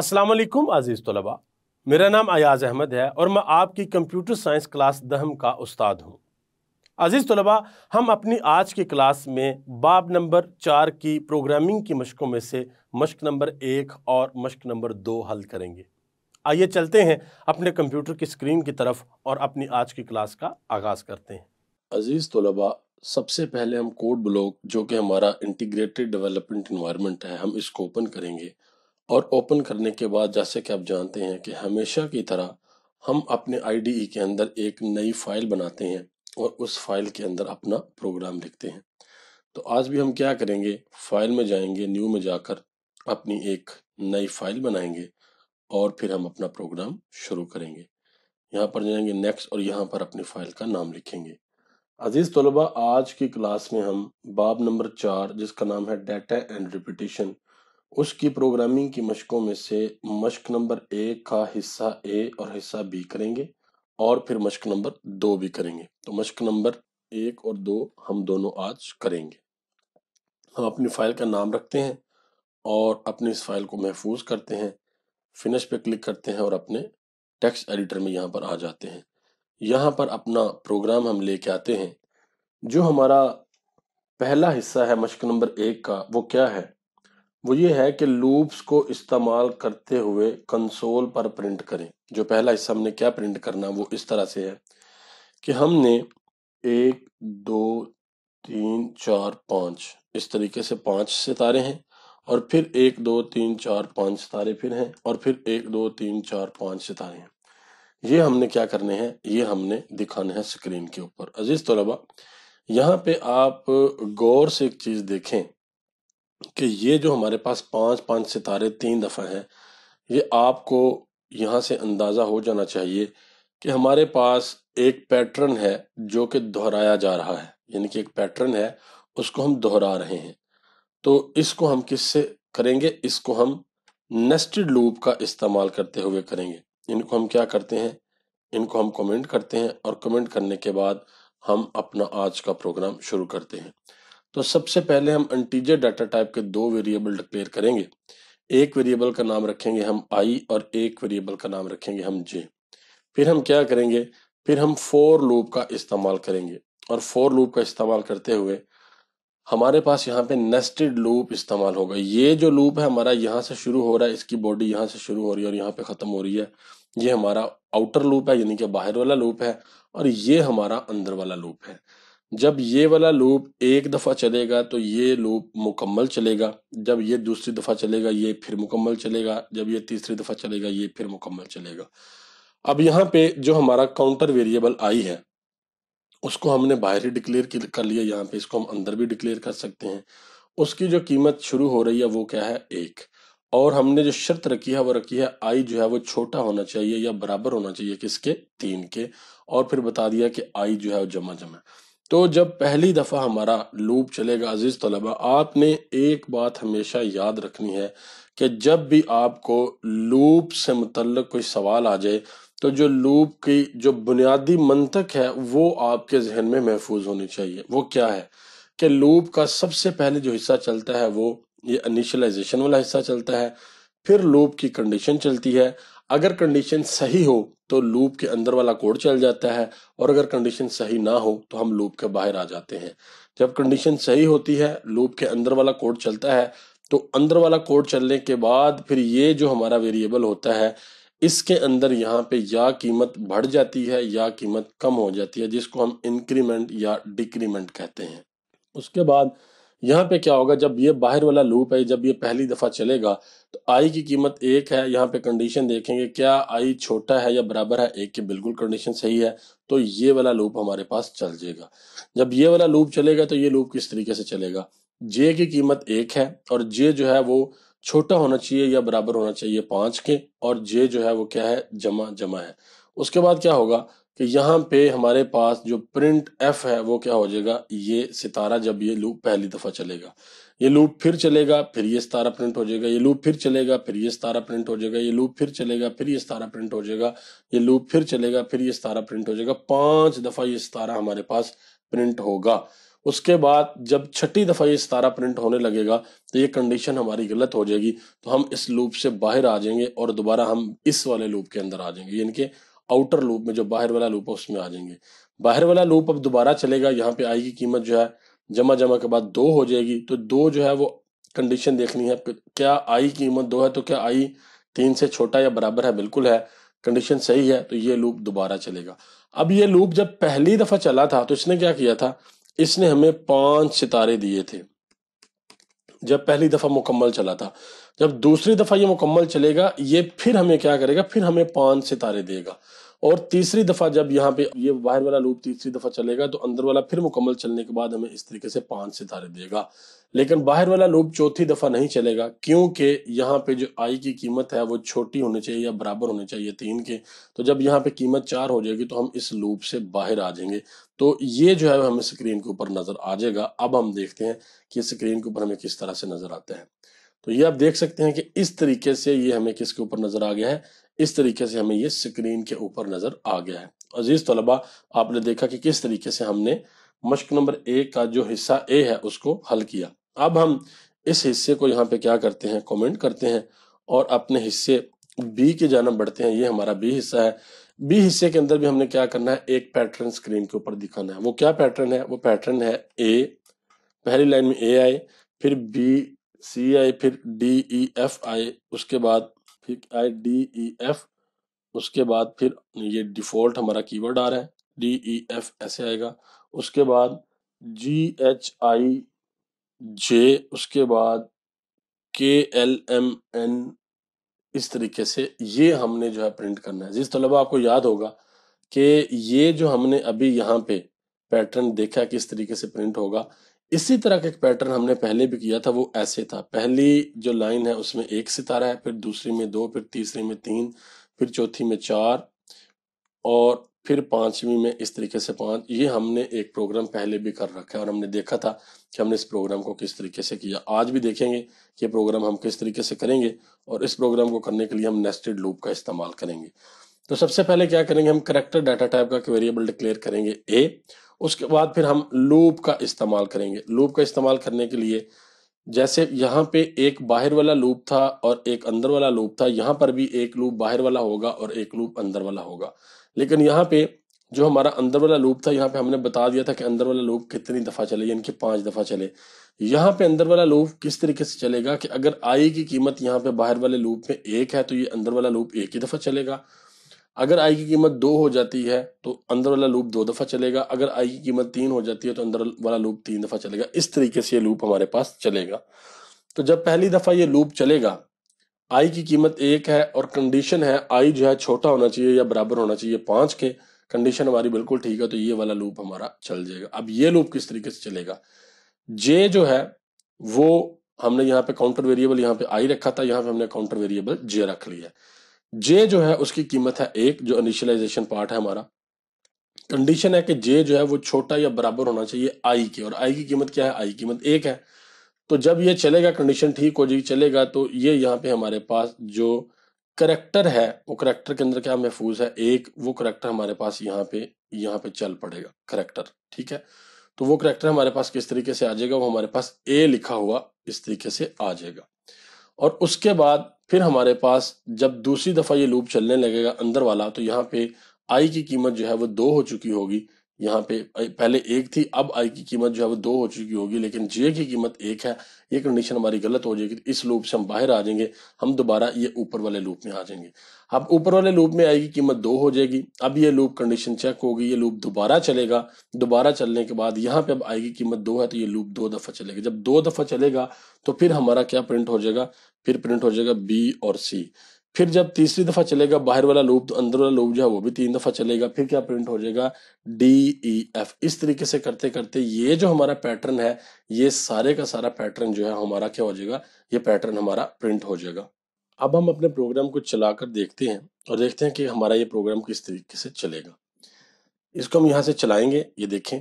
असलकुम अज़ीज़ तलबा मेरा नाम अयाज़ अहमद है और मैं आपकी कंप्यूटर साइंस क्लास दहम का उस्ताद हूँ अज़ीज़ तलबा हम अपनी आज की क्लास में बाब नंबर चार की प्रोग्रामिंग की मशकों में से मशक नंबर एक और मशक नंबर दो हल करेंगे आइए चलते हैं अपने कंप्यूटर की स्क्रीन की तरफ और अपनी आज की क्लास का आगाज़ करते हैं अज़ीज़ तलबा सबसे पहले हम कोड ब्लॉक जो कि हमारा इंटीग्रेटेड डेवलपमेंट इन्वायरमेंट है हम इसको ओपन करेंगे और ओपन करने के बाद जैसे कि आप जानते हैं कि हमेशा की तरह हम अपने आईडीई e के अंदर एक नई फाइल बनाते हैं और उस फाइल के अंदर अपना प्रोग्राम लिखते हैं तो आज भी हम क्या करेंगे फाइल में जाएंगे न्यू में जाकर अपनी एक नई फाइल बनाएंगे और फिर हम अपना प्रोग्राम शुरू करेंगे यहाँ पर जाएंगे नेक्स्ट और यहाँ पर अपनी फाइल का नाम लिखेंगे अजीज तलबा आज की क्लास में हम बाब नंबर चार जिसका नाम है डाटा एंड रिपीटेशन उसकी प्रोग्रामिंग की मशकों में से मश्क नंबर एक का हिस्सा ए और हिस्सा बी करेंगे और फिर मशक़ नंबर दो भी करेंगे तो मश्क नंबर एक और दो हम दोनों आज करेंगे हम अपनी फाइल का नाम रखते हैं और अपने इस फाइल को महफूज करते हैं फिनिश पे क्लिक करते हैं और अपने टेक्स्ट एडिटर में यहाँ पर आ जाते हैं यहाँ पर अपना प्रोग्राम हम लेके आते हैं जो हमारा पहला हिस्सा है मश्क नंबर एक का वो क्या है वो ये है कि लूप्स को इस्तेमाल करते हुए कंसोल पर प्रिंट करें जो पहला हिस्सा हमने क्या प्रिंट करना वो इस तरह से है कि हमने एक दो तीन चार पाँच इस तरीके से पाँच सितारे हैं और फिर एक दो तीन चार पाँच सितारे फिर हैं और फिर एक दो तीन चार पाँच सितारे हैं ये हमने क्या करने हैं ये हमने दिखाने हैं स्क्रीन के ऊपर अजीज तलबा यहाँ पे आप गौर से एक चीज़ देखें कि ये जो हमारे पास पांच पांच सितारे तीन दफ़ा हैं ये आपको यहाँ से अंदाज़ा हो जाना चाहिए कि हमारे पास एक पैटर्न है जो कि दोहराया जा रहा है यानी कि एक पैटर्न है उसको हम दोहरा रहे हैं तो इसको हम किससे करेंगे इसको हम नेस्टेड लूप का इस्तेमाल करते हुए करेंगे इनको हम क्या करते हैं इनको हम कमेंट करते हैं और कमेंट करने के बाद हम अपना आज का प्रोग्राम शुरू करते हैं तो सबसे पहले हम इंटीजर डाटा टाइप के दो वेरिएबल डिक्लेयर करेंगे एक वेरिएबल का नाम रखेंगे हम आई और एक वेरिएबल का नाम रखेंगे हम जे फिर हम क्या करेंगे फिर हम फोर लूप का इस्तेमाल करेंगे और फोर लूप का इस्तेमाल करते हुए हमारे पास यहाँ पे नेस्टेड लूप इस्तेमाल होगा ये जो लूप है हमारा यहाँ से शुरू हो रहा है इसकी बॉडी यहाँ से शुरू हो रही है और यहाँ पे खत्म हो रही है ये हमारा आउटर लूप है यानी कि बाहर वाला लूप है और ये हमारा अंदर वाला लूप है जब ये वाला लूप एक दफ़ा चलेगा तो ये लूप मुकम्मल चलेगा जब ये दूसरी दफ़ा चलेगा ये फिर मुकम्मल चलेगा जब ये तीसरी दफ़ा चलेगा ये फिर मुकम्मल चलेगा अब यहाँ पे जो हमारा काउंटर वेरिएबल आई है उसको हमने बाहर ही डिक्लेयर कर लिया यहाँ पे इसको हम अंदर भी डिक्लेयर कर सकते हैं उसकी जो कीमत शुरू हो रही है वो क्या है एक और हमने जो शर्त रखी है वो रखी है आई जो है वो छोटा होना चाहिए या बराबर होना चाहिए किसके तीन के और फिर बता दिया कि आई जो है वो जमा जमा तो जब पहली दफ़ा हमारा लूप चलेगा अजीज़ तलबा आपने एक बात हमेशा याद रखनी है कि जब भी आपको लूप से मुतक कोई सवाल आ जाए तो जो लूप की जो बुनियादी मंतक है वो आपके जहन में महफूज होनी चाहिए वो क्या है कि लूप का सबसे पहले जो हिस्सा चलता है वो ये इनिशलाइजेशन वाला हिस्सा चलता है फिर लूप की कंडीशन चलती है अगर कंडीशन सही हो तो लूप के अंदर वाला कोड चल जाता है और अगर कंडीशन सही ना हो तो हम लूप के बाहर आ जाते हैं जब कंडीशन सही होती है लूप के अंदर वाला कोड चलता है तो अंदर वाला कोड चलने के बाद फिर ये जो हमारा वेरिएबल होता है इसके अंदर यहाँ पे या कीमत बढ़ जाती है या कीमत कम हो जाती है जिसको हम इंक्रीमेंट या डिक्रीमेंट कहते हैं उसके बाद यहाँ पे क्या होगा जब ये बाहर वाला लूप है जब ये पहली दफा चलेगा तो आई की कीमत एक है यहाँ पे कंडीशन देखेंगे क्या आई छोटा है या बराबर है एक के बिल्कुल कंडीशन सही है तो ये वाला लूप हमारे पास चल जाएगा जब ये वाला लूप चलेगा तो ये लूप किस तरीके से चलेगा जे की कीमत एक है और जे जो है वो छोटा होना चाहिए या बराबर होना चाहिए पांच के और जे जो है वो क्या है जमा जमा है उसके बाद क्या होगा कि यहाँ पे हमारे पास जो प्रिंट एफ है वो क्या हो जाएगा ये सितारा जब ये लूप पहली दफा चलेगा ये लूप फिर चलेगा फिर ये सितारा प्रिंट हो जाएगा ये लूप फिर चलेगा फिर ये सितारा प्रिंट हो जाएगा ये लूप फिर चलेगा फिर ये सितारा प्रिंट हो जाएगा ये लूप फिर चलेगा फिर ये सितारा प्रिंट हो जाएगा पांच दफा ये सितारा हमारे पास प्रिंट होगा उसके बाद जब छठी दफा ये सितारा प्रिंट होने लगेगा तो ये कंडीशन हमारी गलत हो जाएगी तो हम इस लूप से बाहर आ जाएंगे और दोबारा हम इस वाले लूप के अंदर आ जाएंगे यानी कि आउटर लूप में जो बाहर वाला लूप है उसमें आ जाएंगे बाहर वाला लूप अब दोबारा चलेगा यहाँ पे आई की कीमत जो है जमा जमा के बाद दो हो जाएगी तो दो जो है वो कंडीशन देखनी है क्या आई कीमत दो है तो क्या आई तीन से छोटा या बराबर है बिल्कुल है कंडीशन सही है तो ये लूप दोबारा चलेगा अब ये लूप जब पहली दफा चला था तो इसने क्या किया था इसने हमें पांच सितारे दिए थे जब पहली दफ़ा मुकम्मल चला था जब दूसरी दफ़ा ये मुकम्मल चलेगा ये फिर हमें क्या करेगा फिर हमें पाँच सितारे देगा और तीसरी दफा जब यहाँ पे ये बाहर वाला लूप तीसरी दफा चलेगा तो अंदर वाला फिर मुकम्मल चलने के बाद हमें इस तरीके से पांच सितारे देगा लेकिन बाहर वाला लूप चौथी दफा नहीं चलेगा क्योंकि यहाँ पे जो आई की कीमत है वो छोटी होनी चाहिए या बराबर होनी चाहिए तीन के तो जब यहाँ पे कीमत चार हो जाएगी तो हम इस लूप से बाहर आ जाएंगे तो ये जो है हमें स्क्रीन के ऊपर नजर आ जाएगा अब हम देखते हैं कि स्क्रीन के ऊपर हमें किस तरह से नजर आता है तो ये आप देख सकते हैं कि इस तरीके से ये हमें किसके ऊपर नजर आ गया है इस तरीके से हमें ये स्क्रीन के ऊपर नजर आ गया है अजीज तलबा आपने देखा कि किस तरीके से हमने मश्क नंबर ए का जो हिस्सा ए है उसको हल किया अब हम इस हिस्से को यहाँ पे क्या करते हैं कमेंट करते हैं और अपने हिस्से बी की जानब बढ़ते हैं ये हमारा बी हिस्सा है बी हिस्से के अंदर भी हमने क्या करना है एक पैटर्न स्क्रीन के ऊपर दिखाना है वो क्या पैटर्न है वो पैटर्न है ए पहली लाइन में ए आए फिर बी सी आई फिर डी ई एफ आई उसके बाद फिर आई डी ई एफ उसके बाद फिर ये डिफ़ॉल्ट हमारा कीवर्ड आ रहा है डी ई एफ ऐसे आएगा उसके बाद जी एच आई जे उसके बाद के एल एम एन इस तरीके से ये हमने जो है प्रिंट करना है जिस तलबा आपको याद होगा कि ये जो हमने अभी यहाँ पे पैटर्न देखा किस तरीके से प्रिंट होगा इसी तरह का एक पैटर्न हमने पहले भी किया था वो ऐसे था पहली जो लाइन है उसमें एक सितारा है फिर दूसरी में दो फिर तीसरी में तीन फिर चौथी में चार और फिर पांचवी में इस तरीके से पांच ये हमने एक प्रोग्राम पहले भी कर रखा है और हमने देखा था कि हमने इस प्रोग्राम को किस तरीके से किया आज भी देखेंगे कि प्रोग्राम हम किस तरीके से करेंगे और इस प्रोग्राम को करने के लिए हम नेस्टेड लूप का इस्तेमाल करेंगे तो सबसे पहले क्या करेंगे हम करेक्टर डाटा टाइप का वेरिएबल डिक्लेयर करेंगे ए उसके बाद फिर हम लूप का इस्तेमाल करेंगे लूप का इस्तेमाल करने के लिए जैसे यहाँ पे एक बाहर वाला लूप था और एक अंदर वाला लूप था यहाँ पर भी एक लूप बाहर वाला होगा और एक लूप अंदर वाला होगा लेकिन यहाँ पे जो हमारा अंदर वाला लूप था यहाँ पे हमने बता दिया था कि अंदर वाला लूप कितनी दफ़ा चले यानी कि पांच दफ़ा चले यहाँ पे अंदर वाला लूप किस तरीके से चलेगा कि अगर आई की कीमत यहाँ पे बाहर वाले लूप में एक है तो ये अंदर वाला लूप एक ही दफ़ा चलेगा अगर आई की कीमत दो हो जाती है तो अंदर वाला लूप दो दफा चलेगा अगर आई की कीमत तीन हो जाती है तो अंदर वाला लूप तीन दफा चलेगा इस तरीके से ये लूप हमारे पास चलेगा तो जब पहली दफा ये लूप चलेगा आई की कीमत एक है और कंडीशन है आई जो है छोटा होना चाहिए या बराबर होना चाहिए पांच के कंडीशन हमारी बिल्कुल ठीक है तो ये वाला लूप हमारा चल जाएगा अब ये लूप किस तरीके से चलेगा जे जो है वो हमने यहाँ पे काउंटर वेरिएबल यहाँ पे आई रखा था यहाँ पे हमने काउंटर वेरिएबल जे रख लिया है जे जो है उसकी कीमत है एक जो इनिशियलाइजेशन पार्ट है हमारा कंडीशन है कि जे जो है वो छोटा या बराबर होना चाहिए आई के और आई की कीमत क्या है आई की कीमत एक है तो जब ये चलेगा कंडीशन ठीक हो जाएगी चलेगा तो ये यहाँ पे हमारे पास जो करेक्टर है वो करेक्टर के अंदर क्या महफूज है एक वो करेक्टर हमारे पास यहाँ पे यहाँ पे चल पड़ेगा करेक्टर ठीक है तो वो करेक्टर हमारे पास किस तरीके से आ जाएगा वो हमारे पास ए लिखा हुआ इस तरीके से आ जाएगा और उसके बाद फिर हमारे पास जब दूसरी दफा ये लूप चलने लगेगा अंदर वाला तो यहाँ पे आई की कीमत जो है वो दो हो चुकी होगी यहाँ पे पहले एक थी अब आई की कीमत जो है वो दो हो चुकी होगी लेकिन जे की कीमत एक है ये कंडीशन हमारी गलत हो जाएगी तो इस लूप से हम बाहर आ जाएंगे हम दोबारा ये ऊपर वाले लूप में आ जाएंगे अब ऊपर वाले लूप में आई की कीमत दो हो जाएगी अब ये लूप कंडीशन चेक होगी ये लूप दोबारा चलेगा दोबारा चलने के बाद यहाँ पे अब आई की कीमत दो है तो ये लूप दो दफा चलेगा जब दो दफा चलेगा तो फिर हमारा क्या प्रिंट हो जाएगा फिर प्रिंट हो जाएगा बी और सी फिर जब तीसरी दफा चलेगा बाहर वाला लूप तो अंदर वाला लूप जो है वो भी तीन दफा चलेगा फिर क्या प्रिंट हो जाएगा डी ई एफ इस तरीके से करते करते ये जो हमारा पैटर्न है ये सारे का सारा पैटर्न जो है हमारा क्या हो जाएगा ये पैटर्न हमारा प्रिंट हो जाएगा अब हम अपने प्रोग्राम को चलाकर देखते हैं और देखते हैं कि हमारा ये प्रोग्राम किस तरीके से चलेगा इसको हम यहाँ से चलाएंगे ये देखें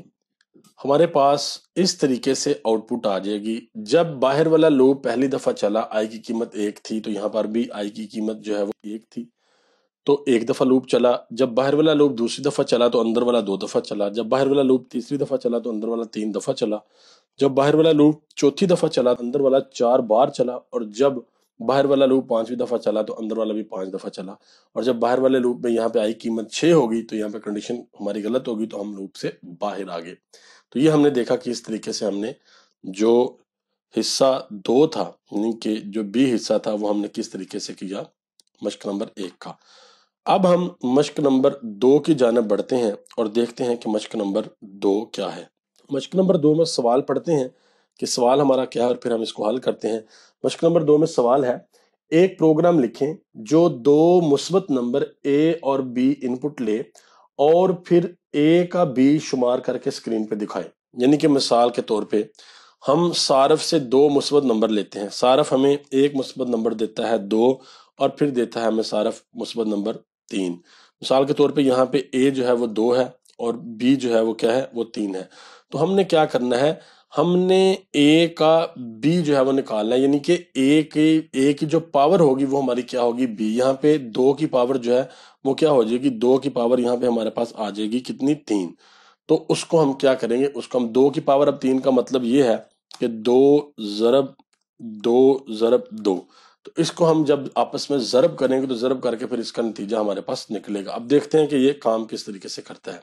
हमारे पास इस तरीके से आउटपुट आ जाएगी जब बाहर वाला लो पहली दफा चला आई की कीमत एक थी तो यहाँ पर भी आई की कीमत जो है वो एक थी तो एक दफा लूप चला जब बाहर वाला लूप दूसरी दफा चला तो अंदर वाला दो दफा चला जब बाहर वाला लूप तीसरी दफा चला तो अंदर वाला तीन दफा चला जब बाहर वाला लूप चौथी दफा चला तो अंदर वाला चार बार चला और जब बाहर वाला लूप पांचवी दफा चला तो अंदर वाला भी पांच दफा चला और जब बाहर वाले लूप में यहाँ पे आई कीमत छह होगी तो यहाँ पे कंडीशन हमारी गलत होगी तो हम लूप से बाहर आ गए तो ये हमने देखा कि इस तरीके से हमने जो हिस्सा दो था यानी कि जो बी हिस्सा था वो हमने किस तरीके से किया मश्क नंबर एक का अब हम मश्क नंबर दो की जानब बढ़ते हैं और देखते हैं कि मश्क नंबर दो क्या है मश्क नंबर दो में सवाल पढ़ते हैं कि सवाल हमारा क्या है और फिर हम इसको हल करते हैं मश्क नंबर दो में सवाल है एक प्रोग्राम लिखें जो दो मुस्बत नंबर ए और बी इनपुट ले और फिर ए का बी शुमार करके स्क्रीन पे दिखाएं यानी कि मिसाल के तौर पे हम सारफ से दो मुस्बत नंबर लेते हैं सारफ हमें एक मुस्बत नंबर देता है दो और फिर देता है हमें सारफ मुस्बत नंबर तीन मिसाल के तौर पे यहाँ पे ए जो है वो दो है और बी जो है वो क्या है वो तीन है तो हमने क्या करना है हमने ए का बी जो है वो निकालना है यानी कि ए की ए की जो पावर होगी वो हमारी क्या होगी बी यहाँ पे दो की पावर जो है वो क्या हो जाएगी दो की पावर यहाँ पे हमारे पास आ जाएगी कितनी तीन तो उसको हम क्या करेंगे उसको हम दो की पावर अब तीन का मतलब ये है कि दो जरब दो जरब दो तो इसको हम जब आपस में जरब करेंगे तो जरब करके फिर इसका नतीजा हमारे पास निकलेगा अब देखते हैं कि ये काम किस तरीके से करता है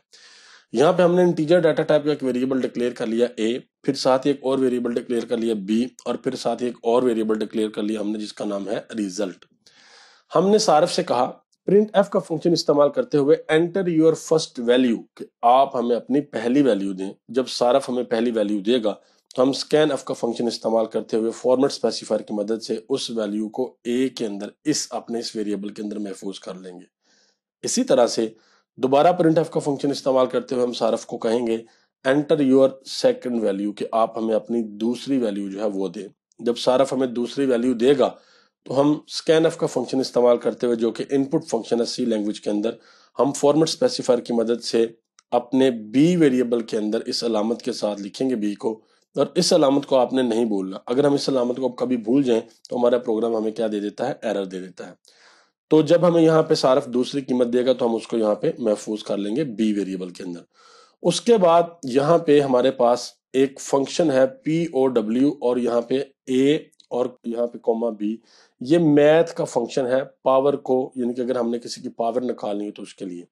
यहाँ पे हमने इंटीजर डाटा टाइप का एक वेरिएबल डिक्लेयर कर लिया ए फिर साथ ही एक और वेरिएबल डिक्लेयर कर लिया बी और फिर साथ ही एक और वेरिएबल डिक्लेयर कर लिया हमने जिसका नाम है रिजल्ट हमने सारफ से कहा प्रिंट एफ का फंक्शन इस्तेमाल करते हुए एंटर योर फर्स्ट वैल्यू कि आप हमें अपनी पहली वैल्यू दें जब सारफ हमें पहली वैल्यू देगा तो हम स्कैन एफ का फंक्शन इस्तेमाल करते हुए फॉर्मेट स्पेसिफायर की मदद से उस वैल्यू को ए के अंदर इस अपने इस वेरिएबल के अंदर महफूज कर लेंगे इसी तरह से दोबारा प्रिंट एफ का फंक्शन इस्तेमाल करते हुए हम सारफ को कहेंगे एंटर योर सेकंड वैल्यू कि आप हमें अपनी दूसरी वैल्यू जो है वो दें जब सारफ हमें दूसरी वैल्यू देगा तो हम स्कैन एफ का फंक्शन इस्तेमाल करते हुए जो कि इनपुट फंक्शन है सी लैंग्वेज के अंदर हम फॉर्मेट स्पेसिफायर की मदद से अपने बी वेरिएबल के अंदर इस अलामत के साथ लिखेंगे बी को और इस अलामत को आपने नहीं भूलना अगर हम इस अलामत को कभी भूल जाएं तो हमारा प्रोग्राम हमें क्या दे देता है एरर दे देता है तो जब हमें यहाँ पे सारफ दूसरी कीमत देगा तो हम उसको यहाँ पे महफूज कर लेंगे बी वेरिएबल के अंदर उसके बाद यहाँ पे हमारे पास एक फंक्शन है पी ओ डब्ल्यू और यहाँ पे ए और यहाँ पे कॉमा बी ये मैथ का फंक्शन है पावर को यानी कि अगर हमने किसी की पावर निकालनी हो तो उसके लिए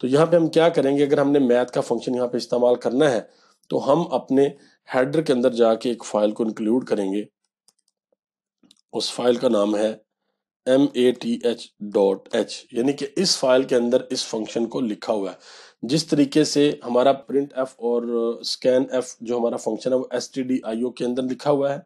तो यहाँ पे हम क्या करेंगे अगर हमने मैथ का फंक्शन यहाँ पे इस्तेमाल करना है तो हम अपने हेडर के अंदर जाके एक फाइल को इंक्लूड करेंगे उस फाइल का नाम है M A T H dot H यानी कि इस फाइल के अंदर इस फंक्शन को लिखा हुआ है जिस तरीके से हमारा प्रिंट एफ और स्कैन एफ जो हमारा फंक्शन है वो S T D I O के अंदर लिखा हुआ है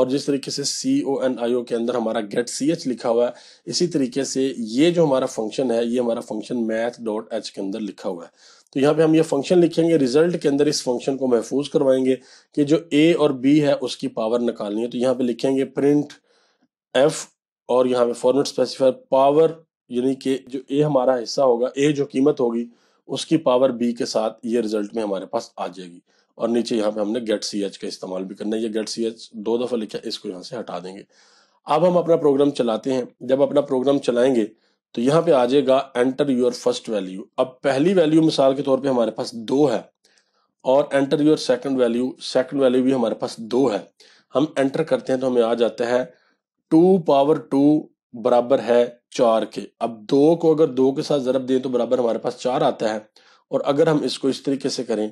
और जिस तरीके से सी ओ एन आई ओ के अंदर हमारा गेट सी एच लिखा हुआ है इसी तरीके से ये जो हमारा फंक्शन है ये हमारा फंक्शन मैथ डॉट एच के अंदर लिखा हुआ है तो यहाँ पे हम ये फंक्शन लिखेंगे रिजल्ट के अंदर इस फंक्शन को महफूज करवाएंगे कि जो ए और बी है उसकी पावर निकालनी है तो यहाँ पे लिखेंगे प्रिंट एफ और यहाँ पे फॉर्मेट स्पेसिफायर पावर यानी कि जो ए हमारा हिस्सा होगा ए जो कीमत होगी उसकी पावर बी के साथ ये रिजल्ट में हमारे पास आ जाएगी और नीचे यहाँ पे हमने गेट सी एच का इस्तेमाल भी करना है ये गेट सी एच दो दफ़ा लिखा इसको यहाँ से हटा देंगे अब हम अपना प्रोग्राम चलाते हैं जब अपना प्रोग्राम चलाएंगे तो यहाँ पे आ जाएगा एंटर योर फर्स्ट वैल्यू अब पहली वैल्यू मिसाल के तौर पे हमारे पास दो है और enter your second value second value भी हमारे पास दो है हम एंटर करते हैं तो हमें आ जाता है टू पावर टू बराबर है चार के अब दो को अगर दो के साथ ज़रब दें तो बराबर हमारे पास चार आता है और अगर हम इसको इस तरीके से करें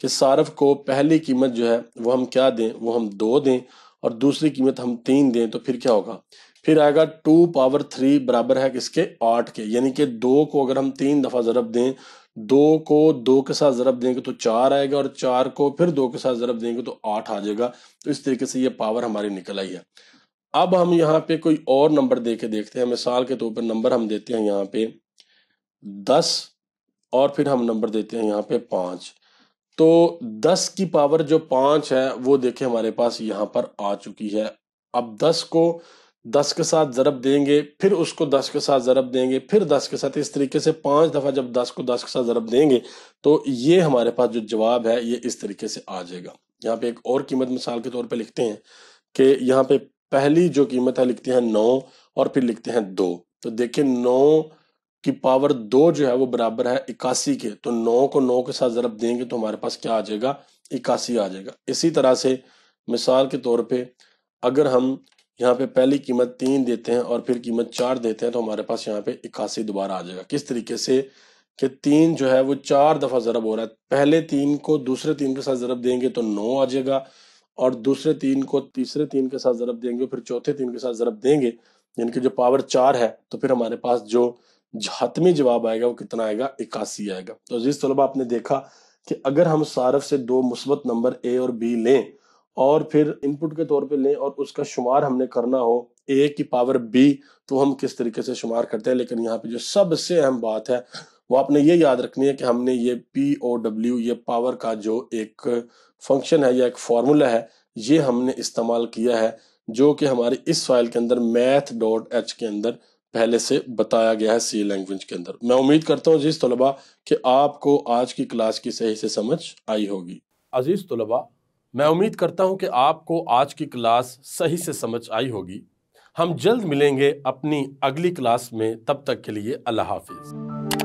कि सारफ को पहली कीमत जो है वो हम क्या दें वो हम दो दें और दूसरी कीमत हम तीन दें तो फिर क्या होगा फिर आएगा टू पावर थ्री बराबर है किसके आठ के यानी कि दो को अगर हम तीन दफ़ा ज़रब दें दो को दो के साथ ज़रब देंगे तो चार आएगा और चार को फिर दो के साथ ज़रब देंगे तो आठ आ जाएगा तो इस तरीके से ये पावर हमारी निकल आई है अब हम यहाँ पे कोई और नंबर दे के देखते हैं मिसाल के तौर पर नंबर हम देते हैं यहाँ पे दस और फिर हम नंबर देते हैं यहाँ पे पाँच तो दस की पावर जो पाँच है वो देखे हमारे पास यहाँ पर आ चुकी है अब दस को दस के साथ ज़रब देंगे फिर उसको दस के साथ ज़रब देंगे फिर दस के साथ इस तरीके से पांच दफ़ा जब दस को दस के साथ ज़रब देंगे तो ये हमारे पास जो जवाब है ये इस तरीके से आ जाएगा यहाँ पे एक और कीमत मिसाल के तौर पे लिखते हैं कि यहाँ पे पहली जो कीमत है लिखते हैं नौ और फिर लिखते हैं दो तो देखिए नौ की पावर दो जो है वो बराबर है इक्यासी के तो नौ को नौ के साथ जरब देंगे तो हमारे पास क्या आ जाएगा इक्यासी आ जाएगा इसी तरह से मिसाल के तौर पे अगर हम यहाँ पे पहली कीमत तीन देते हैं और फिर कीमत चार देते हैं तो हमारे पास यहाँ पे इक्यासी दोबारा आ जाएगा किस तरीके से कि तीन जो है वो चार दफा जरब हो रहा है पहले तीन को दूसरे तीन के साथ जरब देंगे तो नौ आ जाएगा और दूसरे तीन को तीसरे तीन के साथ ज़रब देंगे फिर चौथे तीन के साथ ज़रब देंगे कि जो पावर चार है तो फिर हमारे पास जो हतमी जवाब आएगा वो कितना आएगा इक्यासी आएगा तो अजीज तलबा आपने देखा कि अगर हम सारफ से दो मुस्बत नंबर ए और बी लें और फिर इनपुट के तौर पे लें और उसका शुमार हमने करना हो ए की पावर बी तो हम किस तरीके से शुमार करते हैं लेकिन यहाँ पे जो सबसे अहम बात है वो आपने ये याद रखनी है कि हमने ये पी ओ डब्ल्यू ये पावर का जो एक फंक्शन है या एक फार्मूला है ये हमने इस्तेमाल किया है जो कि हमारी इस फाइल के अंदर मैथ डॉट एच के अंदर पहले से बताया गया है सी लैंग्वेज के अंदर मैं उम्मीद करता हूँ अजीज़ तलबा कि आपको आज की क्लास की सही से समझ आई होगी अजीज़ तलबा मैं उम्मीद करता हूँ कि आपको आज की क्लास सही से समझ आई होगी हम जल्द मिलेंगे अपनी अगली क्लास में तब तक के लिए अल्लाह हाफिज़